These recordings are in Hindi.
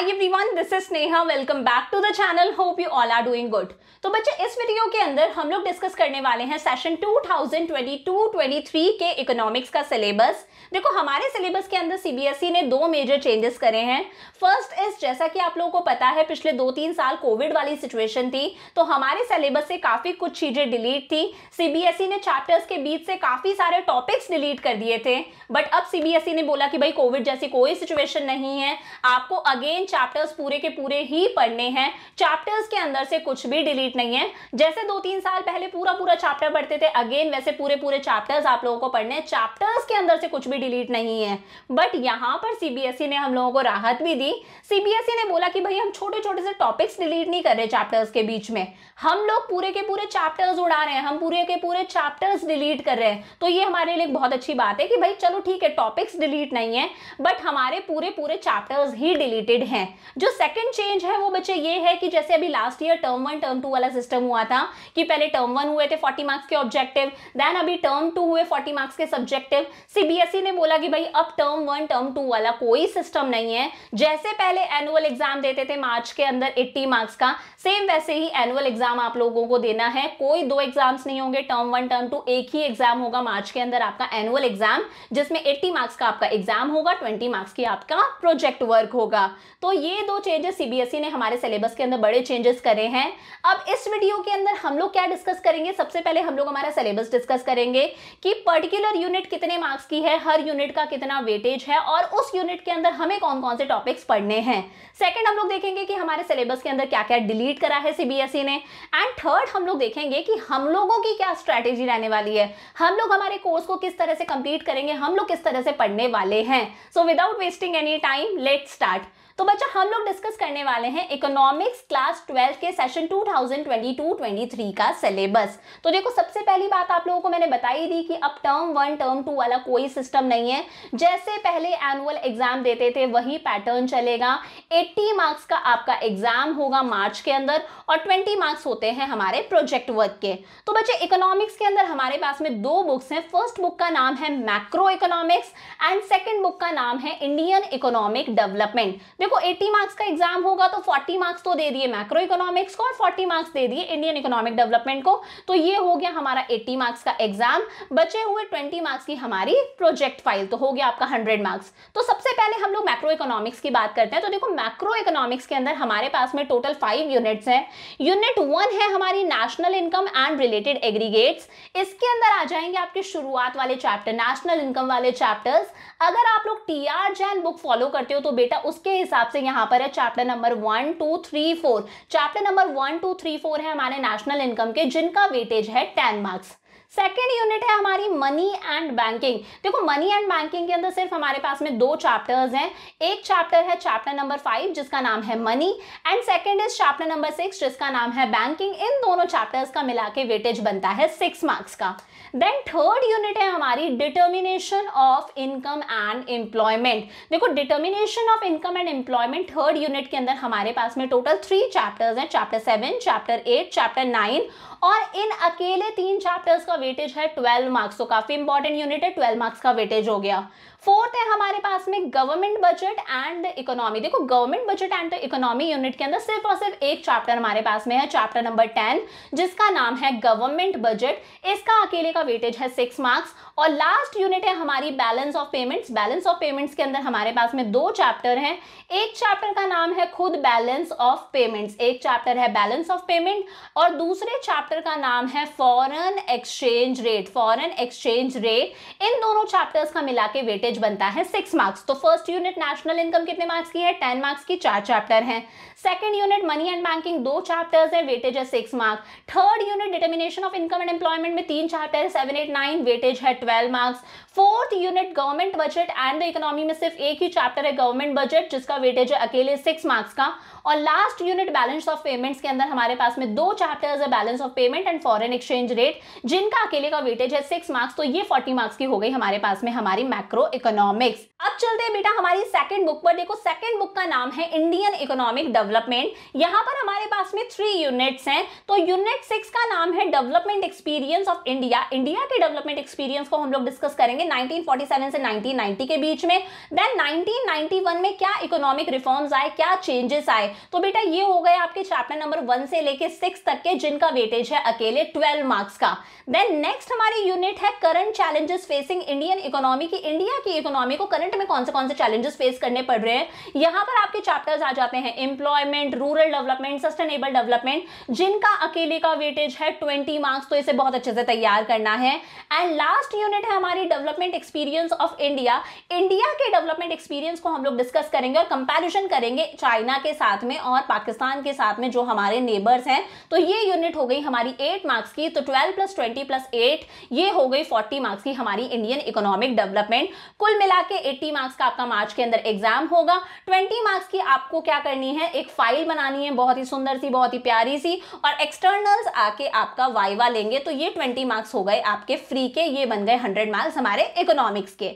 hi everyone this is Sneha welcome back to the channel hope you all are doing good तो बच्चे इस वीडियो के अंदर हम लोग डिस्कस करने वाले हैं सेशन 2022-23 के इकोनॉमिक्स का सिलेबस देखो हमारे सिलेबस के अंदर सीबीएसई e ने दो मेजर चेंजेस करे हैं फर्स्ट इज जैसा कि आप लोगों को पता है पिछले दो तीन साल कोविड वाली सिचुएशन थी तो हमारे सिलेबस से काफ़ी कुछ चीज़ें डिलीट थी सीबीएसई e ने चैप्टर्स के बीच से काफ़ी सारे टॉपिक्स डिलीट कर दिए थे बट अब सीबीएसई e ने बोला कि भाई कोविड जैसी कोई सिचुएशन नहीं है आपको अगेन चैप्टर्स पूरे के पूरे ही पढ़ने हैं चैप्टर्स के अंदर से कुछ भी डिलीट नहीं है जैसे दो तीन साल पहले पूरा पूरा चैप्टर पढ़ते थे अगेन वैसे पूरे पूरे चैप्टर्स आप लोगों को पढ़ने हैं चैप्टर्स के अंदर से कुछ भी डिलीट नहीं है बट यहाँ पर सीबीएसई e ने हम लोगों को राहत भी दी सीबीएसई e ने बोला कि भाई हम छोटे छोटे से टॉपिक्स डिलीट नहीं कर रहे चैप्टर्स के बीच में हम लोग पूरे के पूरे चैप्टर्स उड़ा रहे हैं हम पूरे के पूरे चैप्टर्स डिलीट कर रहे हैं तो ये हमारे लिए बहुत अच्छी बात है कि भाई चलो ठीक है टॉपिक्स डिलीट नहीं है बट हमारे पूरे पूरे चैप्टर्स ही डिलीटेड हैं हैं जो सेकंड चेंज है वो बच्चे ये है कि जैसे अभी last year term one term two वाला सिस्टम हुआ था कि पहले टर्म वन हुए थे फोर्टी मार्क्स के ऑब्जेक्टिव देन अभी टर्म टू हुए फोर्टी मार्क्स के सब्जेक्टिव सीबीएसई e ने बोला कि भाई अब टर्म वन टर्म टू वाला कोई सिस्टम नहीं है जैसे पहले एनुअल एग्जाम देते थे मार्च के अंदर एट्टी मार्क्स का सेम वैसे ही एनुअल एग्जाम आप लोगों को देना है कोई दो एग्जाम्स नहीं होंगे टर्म वन टर्म टू एक ही एग्जाम होगा मार्च के अंदर आपका एनुअल एग्जाम जिसमें एट्टी मार्क्स का आपका एग्जाम होगा ट्वेंटी मार्क्स की आपका प्रोजेक्ट वर्क होगा तो ये दो चेंजेस सीबीएसई e ने हमारे सिलेबस के अंदर बड़े चेंजेस करे हैं अब इस वीडियो के अंदर हम लोग क्या डिस्कस करेंगे सबसे पहले हम लोग हमारा सिलेबस डिस्कस करेंगे कि पर्टिकुलर यूनिट कितने मार्क्स की है हर यूनिट का कितना वेटेज है और उस यूनिट के अंदर हमें कौन कौन से टॉपिक्स पढ़ने हैं सेकेंड हम लोग देखेंगे कि हमारे सिलेबस के अंदर क्या क्या डिलीट करा है सीबीएसई e ने एंड थर्ड हम लोग देखेंगे कि हम लोगों की क्या स्ट्रैटेजी रहने वाली है हम लोग हमारे कोर्स को किस तरह से कंप्लीट करेंगे हम लोग किस तरह से पढ़ने वाले हैं so without wasting any time let start तो बच्चा हम लोग डिस्कस करने वाले हैं इकोनॉमिक्स क्लास ट्वेल्व के सेशन 2022-23 का सिलेबस तो देखो सबसे पहली बात आप लोगों को मैंने बताई दी कि अब टर्म वन टर्म टू वाला कोई सिस्टम नहीं है जैसे पहले एनुअल एग्जाम देते थे वही पैटर्न चलेगा 80 मार्क्स का आपका एग्जाम होगा मार्च के अंदर और 20 मार्क्स होते हैं हमारे प्रोजेक्ट वर्क के तो बच्चे इकोनॉमिक्स के अंदर हमारे पास में दो बुक्स हैं फर्स्ट बुक का नाम है macro economics and second book का नाम है इंडियन इकोनॉमिक डेवलपमेंट को 80 मार्क्स का एग्जाम होगा तो 40 मार्क्स तो दे दिए मैक्रो इकोनॉमिक्स को और 40 मार्क्स दे दिए इंडियन इकोनॉमिक डेवलपमेंट को तो ये हो गया हमारा 80 मार्क्स का एग्जाम बचे हुए 20 मार्क्स की हमारी प्रोजेक्ट फाइल तो हो गया आपका 100 मार्क्स तो सबसे पहले हम लोग मैक्रो इकोनॉमिक्स की बात करते हैं तो देखो मैक्रो इकोनॉमिक्स के अंदर हमारे पास में टोटल फाइव यूनिट्स हैं यूनिट वन है हमारी national income and related aggregates इसके अंदर आ जाएंगे आपके शुरुआत वाले चैप्टर नेशनल इनकम वाले चैप्टर्स अगर आप लोग T R Jain book follow करते हो तो बेटा उसके हिसाब से यहां पर है chapter number one two three four chapter number one two three four है हमारे नेशनल इनकम के जिनका वेटेज है टेन मार्क्स सेकेंड यूनिट है हमारी मनी एंड बैंकिंग देखो मनी एंड बैंकिंग के अंदर सिर्फ हमारे पास में दो चैप्टर्स हैं एक चैप्टर है चैप्टर नंबर फाइव जिसका नाम है money and second is chapter number six जिसका नाम है बैंकिंग इन दोनों चैप्टर्स का मिला के वेटेज बनता है सिक्स मार्क्स का देन थर्ड यूनिट है हमारी determination of income and employment देखो determination of income and employment third unit के अंदर हमारे पास में टोटल थ्री चैप्टर्स हैं chapter seven chapter eight chapter nine और इन अकेले तीन चैप्टर्स इसका वेटेज है ट्वेल्व मार्क्स तो काफी इंपॉर्टेंट यूनिट है ट्वेल्व मार्क्स का वेटेज हो गया फोर्थ है हमारे पास में गवर्नमेंट बजट एंड इकोनॉमी देखो government budget and economy unit के अंदर सिर्फ और सिर्फ एक चैप्टर हमारे पास में है चैप्टर नंबर टेन जिसका नाम है गवर्नमेंट बजट इसका अकेले का वेटेज है सिक्स मार्क्स और लास्ट यूनिट है हमारी balance of payments balance of payments के अंदर हमारे पास में दो चैप्टर हैं एक चैप्टर का नाम है खुद बैलेंस ऑफ पेमेंट्स एक चैप्टर है बैलेंस ऑफ पेमेंट और दूसरे चैप्टर का नाम है foreign exchange rate foreign exchange rate इन दोनों चैप्टर्स का मिला के वेटेज पेज बनता है सिक्स मार्क्स तो फर्स्ट यूनिट नेशनल इनकम कितने मार्क्स की है टेन मार्क्स की चार चैप्टर हैं second unit money and banking दो चैप्टर्स है वेटेज है six marks third unit determination of income and employment में तीन चैप्टर है सेवन एट नाइन वेटेज है twelve marks fourth unit government budget and the economy में सिर्फ एक ही चैप्टर है गवर्नमेंट बजट जिसका वेटेज है अकेले सिक्स मार्क्स का और last unit balance of payments के अंदर हमारे पास में दो चैप्टर्स है balance of payment and foreign exchange rate जिनका अकेले का वेटेज है सिक्स मार्क्स तो ये फोर्टी मार्क्स की हो गई हमारे पास में हमारी मैक्रो economics अब चलते हैं बेटा हमारी सेकंड बुक पर देखो सेकंड बुक का नाम है इंडियन इकोनॉमिक डेवलपमेंट यहाँ पर हमारे पास में थ्री यूनिट्स हैं तो यूनिट सिक्स का नाम है development experience of India India के डेवलपमेंट एक्सपीरियंस को हम लोग डिस्कस करेंगे 1947 से 1990 के बीच में देन नाइनटीन में क्या इकोनॉमिक रिफॉर्म्स आए क्या चेंजेस आए तो बेटा ये हो गए आपके चैप्टर नंबर वन से लेकर सिक्स तक के जिनका वेटेज है अकेले ट्वेल्व मार्क्स का देन नेक्स्ट हमारी यूनिट है current challenges facing Indian economy की इंडिया की इकोनॉमी को करंट करंट में कौन से कौन से चैलेंजेस फेस करने पड़ रहे हैं यहाँ पर आपके चैप्टर्स आ जाते हैं employment rural development sustainable development जिनका अकेले का वेटेज है ट्वेंटी मार्क्स तो इसे बहुत अच्छे से तैयार करना है एंड लास्ट यूनिट है हमारी development experience of India India के डेवलपमेंट एक्सपीरियंस को हम लोग डिस्कस करेंगे और कंपेरिजन करेंगे चाइना के साथ में और पाकिस्तान के साथ में जो हमारे नेबर्स हैं तो ये यूनिट हो गई हमारी एट मार्क्स की तो twelve plus twenty plus eight ये हो गई फोर्टी मार्क्स की हमारी इंडियन इकोनॉमिक डेवलपमेंट कुल मिला के एट्टी मार्क्स का आपका मार्च के अंदर एग्जाम होगा ट्वेंटी मार्क्स की आपको क्या करनी है एक फाइल बनानी है बहुत ही सुंदर सी बहुत ही प्यारी सी और एक्सटर्नल्स आके आपका वाइवा लेंगे तो ये ट्वेंटी मार्क्स हो गए आपके फ्री के ये बन गए हंड्रेड मार्क्स हमारे इकोनॉमिक्स के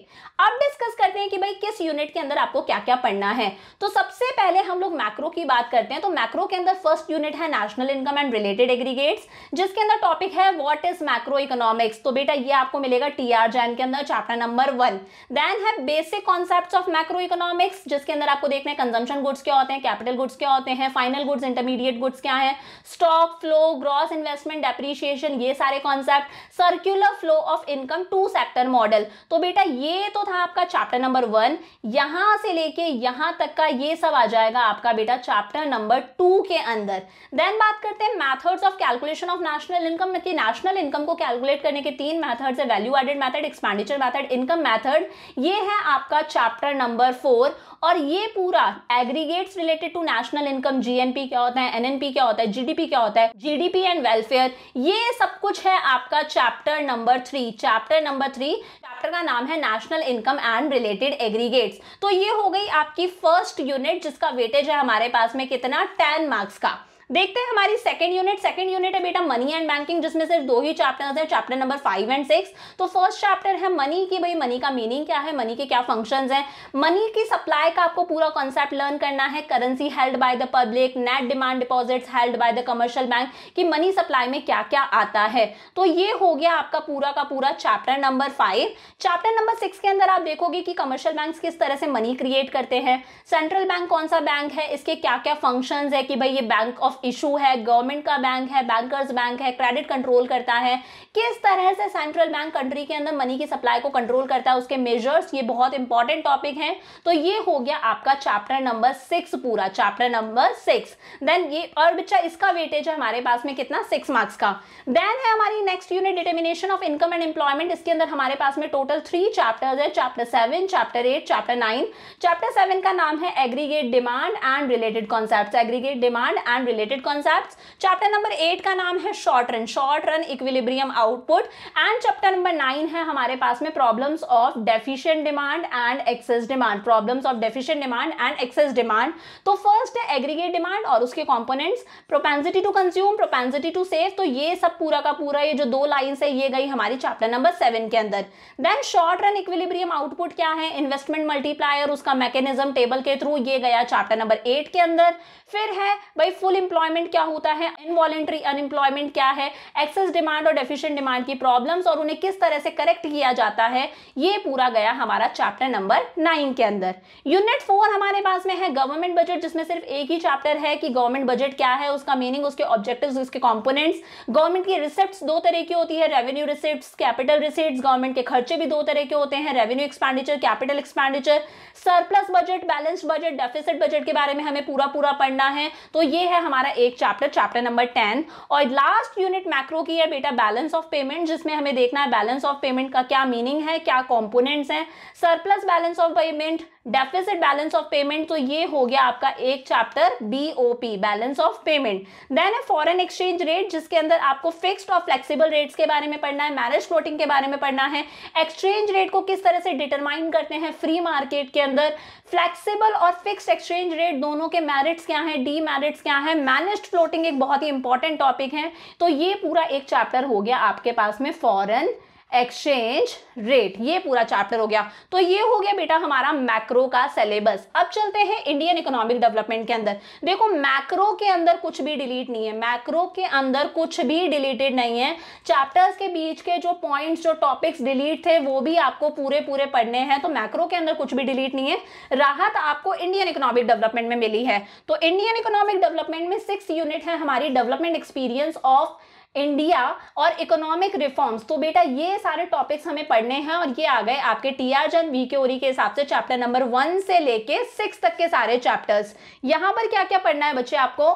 अब डिस्कस करते हैं कि भाई किस यूनिट के अंदर आपको क्या क्या पढ़ना है तो सबसे पहले हम लोग मैक्रो की बात करते हैं तो मैक्रो के अंदर फर्स्ट यूनिट है national income and related aggregates जिसके अंदर टॉपिक है व्हाट इज मैक्रो इकोनॉमिक्स तो बेटा ये आपको मिलेगा टी आर जैन के अंदर चैप्टर नंबर वन देन है basic basic concept of macro economics जिसके अंदर आपको देखना है कंजम्पन गुड्स क्या होते हैं कैपिटल गुड्स क्या होते हैं फाइनल गुड्स इंटरमीडिएट गुड्स क्या है stock flow gross investment depreciation ये सारे concept circular flow of income two sector model तो बेटा ये तो था आपका चैप्टर नंबर वन यहां से लेके यहां तक का ये सब आ जाएगा आपका बेटा चैप्टर नंबर टू के अंदर देन बात करते हैं methods of calculation of national income national income को कैलकुलेट करने के तीन मैथड्स है value added method expenditure method income method ये है आप आपका चैप्टर नंबर फोर और ये पूरा aggregates related to national income GNP क्या होता है एनएनपी क्या होता है जीडीपी क्या होता है जीडीपी एंड वेलफेयर ये सब कुछ है आपका chapter number three chapter number three chapter का नाम है national income and related aggregates तो ये हो गई आपकी फर्स्ट यूनिट जिसका वेटेज है हमारे पास में कितना टेन मार्क्स का देखते हैं हमारी सेकंड यूनिट सेकंड यूनिट है बेटा मनी एंड बैंकिंग जिसमें सिर्फ दो ही चैप्टर्स हैं chapter number five and six तो फर्स्ट चैप्टर है मनी की भाई मनी का मीनिंग क्या है मनी के क्या फंक्शंस हैं मनी की सप्लाई का आपको पूरा कॉन्सेप्ट लर्न करना है currency held by the public net demand deposits held by the commercial bank की मनी सप्लाई में क्या क्या आता है तो ये हो गया आपका पूरा का पूरा chapter number five chapter number six के अंदर आप देखोगे कि कमर्शियल बैंक किस तरह से मनी क्रिएट करते हैं सेंट्रल बैंक कौन सा बैंक है इसके क्या क्या फंक्शन है कि भाई ये बैंक ऑफ ऑफ इशू है गवर्नमेंट का बैंक है बैंकर्स बैंक है क्रेडिट कंट्रोल करता है किस तरह से सेंट्रल बैंक कंट्री के अंदर मनी की सप्लाई को कंट्रोल करता है उसके मेजर्स ये बहुत इंपॉर्टेंट टॉपिक है तो ये हो गया आपका चैप्टर नंबर सिक्स पूरा चैप्टर नंबर सिक्स देन ये और बच्चा इसका वेटेज है हमारे पास में कितना सिक्स मार्क्स का देन है हमारी next unit determination of income and employment इसके अंदर हमारे पास में टोटल थ्री चैप्टर है chapter seven chapter eight chapter nine chapter seven का नाम है aggregate demand and related concept aggregate demand and related related concept chapter number eight का नाम है short run short run equilibrium output and chapter number nine है हमारे पास में problems of deficient demand and excess demand problems of deficient demand and excess demand तो फर्स्ट है एग्रीगेट डिमांड और उसके components propensity to consume propensity to save तो ये सब पूरा का पूरा ये जो दो लाइन है ये गई हमारी चैप्टर नंबर सेवन के अंदर then short run equilibrium output क्या है इन्वेस्टमेंट मल्टीप्लायर उसका मैकेनिज्म टेबल के थ्रू ये गया चैप्टर नंबर एट के अंदर फिर है भाई फुल अनएम्प्लॉयमेंट क्या होता है इनवॉलेंट्री अनएम्प्लॉयमेंट क्या है एक्सेस डिमांड और डेफिशिएंट डिमांड की प्रॉब्लम्स और उन्हें किस तरह से करेक्ट किया जाता है ये पूरा गया हमारा चैप्टर नंबर नाइन के अंदर यूनिट फोर हमारे पास में है गवर्नमेंट बजट जिसमें सिर्फ एक ही चैप्टर है कि गवर्नमेंट बजट क्या है उसका मीनिंग उसके ऑब्जेक्टिव उसके कॉम्पोनेंट्स गवर्नमेंट की रिसिप्ट दो तरह की होती है revenue receipt capital receipt government के खर्चे भी दो तरह के होते हैं revenue expenditure capital expenditure surplus budget balance budget deficit budget के बारे में हमें पूरा पूरा पढ़ना है तो ये है हमारा हमारा एक चैप्टर चैप्टर नंबर टेन और लास्ट यूनिट मैक्रो की है बेटा बैलेंस ऑफ पेमेंट जिसमें हमें देखना है बैलेंस ऑफ पेमेंट का क्या मीनिंग है क्या कॉम्पोनेंट्स हैं surplus balance of payment deficit balance of payment तो ये हो गया आपका एक chapter BOP balance of payment then foreign exchange rate जिसके अंदर आपको फिक्स्ड और फ्लेक्सिबल रेट्स के बारे में पढ़ना है मैरिज फ्लोटिंग के बारे में पढ़ना है एक्सचेंज रेट को किस तरह से डिटरमाइन करते हैं फ्री मार्केट के अंदर फ्लेक्सिबल और फिक्स एक्सचेंज रेट दोनों के मेरिट्स क्या है डी मैरिट्स क्या है मैनेज फ्लोटिंग एक बहुत ही इंपॉर्टेंट टॉपिक है तो ये पूरा एक चैप्टर हो गया आपके पास में फॉरन एक्सचेंज रेट ये पूरा चैप्टर हो गया तो ये हो गया बेटा हमारा मैक्रो का सिलेबस अब चलते हैं इंडियन इकोनॉमिक डेवलपमेंट के अंदर देखो मैक्रो के अंदर कुछ भी डिलीट नहीं है मैक्रो के अंदर कुछ भी डिलीटेड नहीं है चैप्टर्स के बीच के जो पॉइंट्स जो टॉपिक्स डिलीट थे वो भी आपको पूरे पूरे पढ़ने हैं तो मैक्रो के अंदर कुछ भी डिलीट नहीं है राहत आपको इंडियन इकोनॉमिक डेवलपमेंट में मिली है तो इंडियन इकोनॉमिक डेवलपमेंट में सिक्स यूनिट है हमारी डेवलपमेंट एक्सपीरियंस ऑफ इंडिया और इकोनॉमिक रिफॉर्म्स तो बेटा ये सारे टॉपिक्स हमें पढ़ने हैं और ये आ गए आपके टी आर जन वी के ओरी के हिसाब से चैप्टर नंबर वन से लेके सिक्स तक के सारे चैप्टर्स यहाँ पर क्या क्या पढ़ना है बच्चे आपको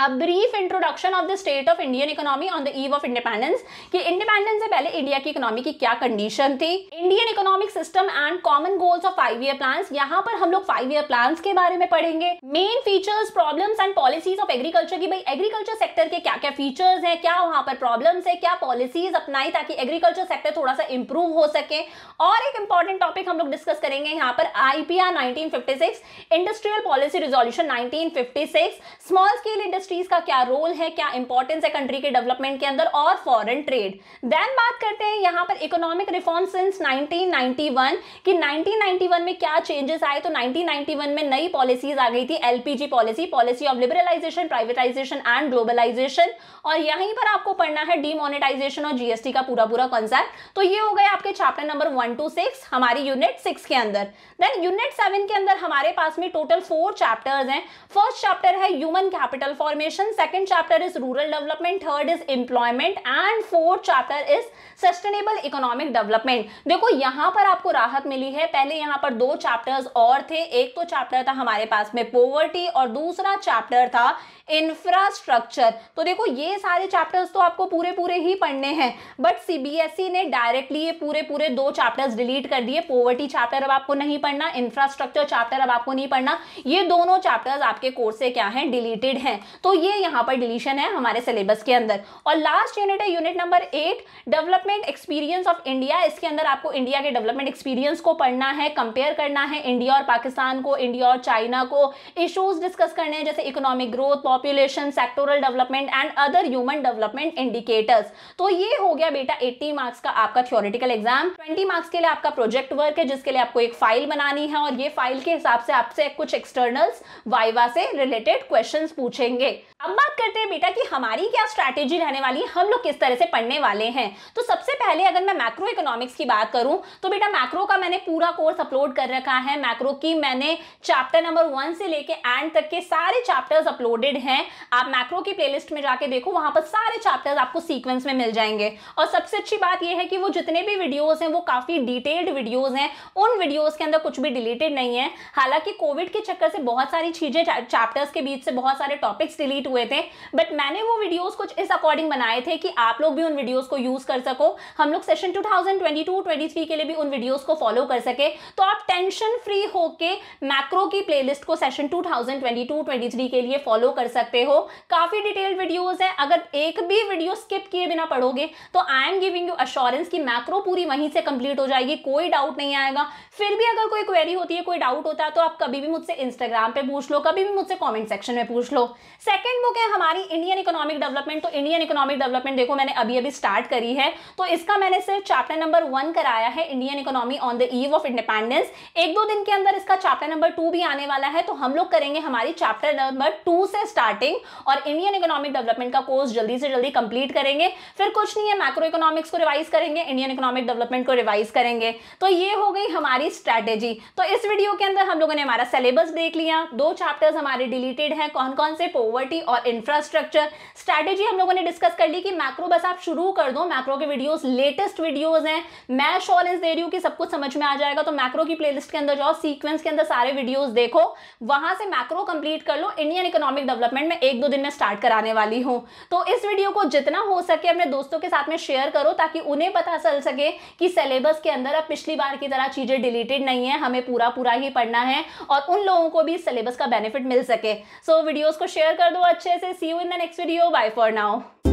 a brief introduction of the state of Indian economy on the eve of independence कि इंडिपेंडेंस से पहले इंडिया की इकोनॉमी की क्या कंडीशन थी Indian economic system and common goals of five year plan यहाँ पर हम लोग फाइव ईयर प्लान के बारे में पढ़ेंगे main features problem and policies of agriculture की भाई एग्रीकल्चर सेक्टर के क्या क्या फीचर्स है क्या वहाँ पर प्रॉब्लम है क्या पॉलिसीज अपनाई ताकि एग्रीकल्चर सेक्टर थोड़ा सा इंप्रूव हो सके और एक इंपॉर्टेंट टॉपिक हम लोग डिस्कस करेंगे यहाँ पर I P R industrial policy resolution nineteen small scale industry industries का क्या रोल है क्या इंपॉर्टेंस है कंट्री के डेवलपमेंट के अंदर और फॉरेन ट्रेड देन बात करते हैं यहाँ पर इकोनॉमिक रिफॉर्म सिंस 1991 कि 1991 में क्या चेंजेस आए तो 1991 में नई पॉलिसीज आ गई थी LPG policy policy of liberalisation privatisation and globalisation और यहीं पर आपको पढ़ना है डीमोनेटाइजेशन और जीएसटी का पूरा पूरा कॉन्सेप्ट तो ये हो गए आपके chapter number one two six हमारी यूनिट सिक्स के अंदर देन यूनिट सेवन के अंदर हमारे पास में टोटल फोर चैप्टर्स हैं फर्स्ट चैप्टर है human capital for automation second chapter is rural development third is employment and fourth chapter is sustainable economic development देखो यहां पर आपको राहत मिली है पहले यहां पर दो चैप्टर्स और थे एक तो चैप्टर था हमारे पास में पोवर्टी और दूसरा चैप्टर था इंफ्रास्ट्रक्चर तो देखो ये सारे चैप्टर्स तो आपको पूरे पूरे ही पढ़ने हैं बट सीबीएसई e ने डायरेक्टली ये पूरे पूरे दो चैप्टर्स डिलीट कर दिए पोवर्टी चैप्टर अब आपको नहीं पढ़ना इंफ्रास्ट्रक्चर चैप्टर अब आपको नहीं पढ़ना ये दोनों चैप्टर्स आपके कोर्स से क्या है डिलीटेड हैं तो तो ये यहाँ पर डिलीशन है हमारे सिलेबस के अंदर और लास्ट यूनिट है unit number eight development experience of India इसके अंदर आपको इंडिया के डेवलपमेंट एक्सपीरियंस को पढ़ना है कंपेयर करना है इंडिया और पाकिस्तान को इंडिया और चाइना को इशूज डिस्कस करने हैं जैसे economic growth population sectoral development and other human development indicators तो ये हो गया बेटा एट्टी मार्क्स का आपका थियोरिटिकल एग्जाम ट्वेंटी मार्क्स के लिए आपका प्रोजेक्ट वर्क है जिसके लिए आपको एक फाइल बनानी है और ये फाइल के हिसाब से आपसे कुछ एक्सटर्नल्स वाइवा से रिलेटेड क्वेश्चन पूछेंगे अब बात करते हैं बेटा कि हमारी क्या स्ट्रैटेजी रहने वाली है हम लोग किस तरह से पढ़ने वाले हैं तो सबसे पहले अगर मैं मैक्रो इकोनॉमिक्स की बात करूं तो बेटा मैक्रो का मैंने पूरा कोर्स अपलोड कर रखा है मैक्रो की मैंने चैप्टर नंबर वन से लेके एंड तक के सारे चैप्टर्स अपलोडेड हैं आप मैक्रो की प्ले में जाके देखो वहां पर सारे चैप्टर्स आपको सीक्वेंस में मिल जाएंगे और सबसे अच्छी बात यह है कि वो जितने भी वीडियोज हैं वो काफी डिटेल्ड वीडियोज हैं उन वीडियोज के अंदर कुछ भी डिलीटेड नहीं है हालांकि कोविड के चक्कर से बहुत सारी चीजें चैप्टर्स के बीच से बहुत सारे टॉपिक्स डिलीट हुए थे बट मैंने वो वीडियोस कुछ इस अकॉर्डिंग बनाए थे कि आप लोग भी उन वीडियोस को यूज कर सको हम लोग सेशन 2022-23 के लिए भी उन वीडियोस को फॉलो कर सके तो आप टेंशन फ्री होके मैक्रो की प्लेलिस्ट को सेशन 2022-23 के लिए फॉलो कर सकते हो काफी डिटेल्ड वीडियोज है अगर एक भी वीडियो स्किप किए बिना पढ़ोगे तो I am giving you assurance की मैक्रो पूरी वहीं से कंप्लीट हो जाएगी कोई डाउट नहीं आएगा फिर भी अगर कोई क्वेरी होती है कोई डाउट होता है तो आप कभी भी मुझसे इंस्टाग्राम पे पूछ लो कभी भी मुझसे कॉमेंट सेक्शन में पूछ लो सेकंड बुक है हमारी इंडियन इकोनॉमिक डेवलपमेंट तो इंडियन इकोनॉमिक डेवलपमेंट देखो मैंने अभी अभी स्टार्ट करी है तो इसका मैंने सिर्फ चैप्टर नंबर वन कराया है Indian economy on the eve of independence एक दो दिन के अंदर इसका चैप्टर नंबर टू भी आने वाला है तो हम लोग करेंगे हमारी चैप्टर नंबर टू से स्टार्टिंग और इंडियन इकोनॉमिक डेवलपमेंट का कोर्स जल्दी से जल्दी कंप्लीट करेंगे फिर कुछ नहीं है माइक्रो इकोनॉमिक्स को रिवाइज करेंगे इंडियन इकोनॉमिक डेवलपमेंट को रिवाइज करेंगे तो ये हो गई हमारी स्ट्रैटेजी तो इस वीडियो के अंदर हम लोगों ने हमारा सिलेबस देख लिया दो चैप्टर्स हमारे डिलीटेड हैं कौन कौन से पोवर पॉवर्टी और इंफ्रास्ट्रक्चर स्ट्रैटेजी हम लोगों ने डिस्कस कर ली कि मैक्रो बस आप शुरू कर दो मैक्रो के वीडियोस लेटेस्ट वीडियोस हैं मैं श्योरेंस दे रही हूँ कि सब कुछ समझ में आ जाएगा तो मैक्रो की प्ले के अंदर जाओ सीक्वेंस के अंदर सारे वीडियोज देखो वहां से मैक्रो कंप्लीट कर लो इंडियन इकोनॉमिक डेवलपमेंट में एक दो दिन में स्टार्ट कराने वाली हूँ तो इस वीडियो को जितना हो सके अपने दोस्तों के साथ में शेयर करो ताकि उन्हें पता चल सके कि सिलेबस के अंदर अब पिछली बार की तरह चीजें डिलीटेड नहीं है हमें पूरा पूरा ही पढ़ना है और उन लोगों को भी सिलेबस का बेनिफिट मिल सके सो so, वीडियोस को शेयर कर कर दो अच्छे से see you in the next video bye for now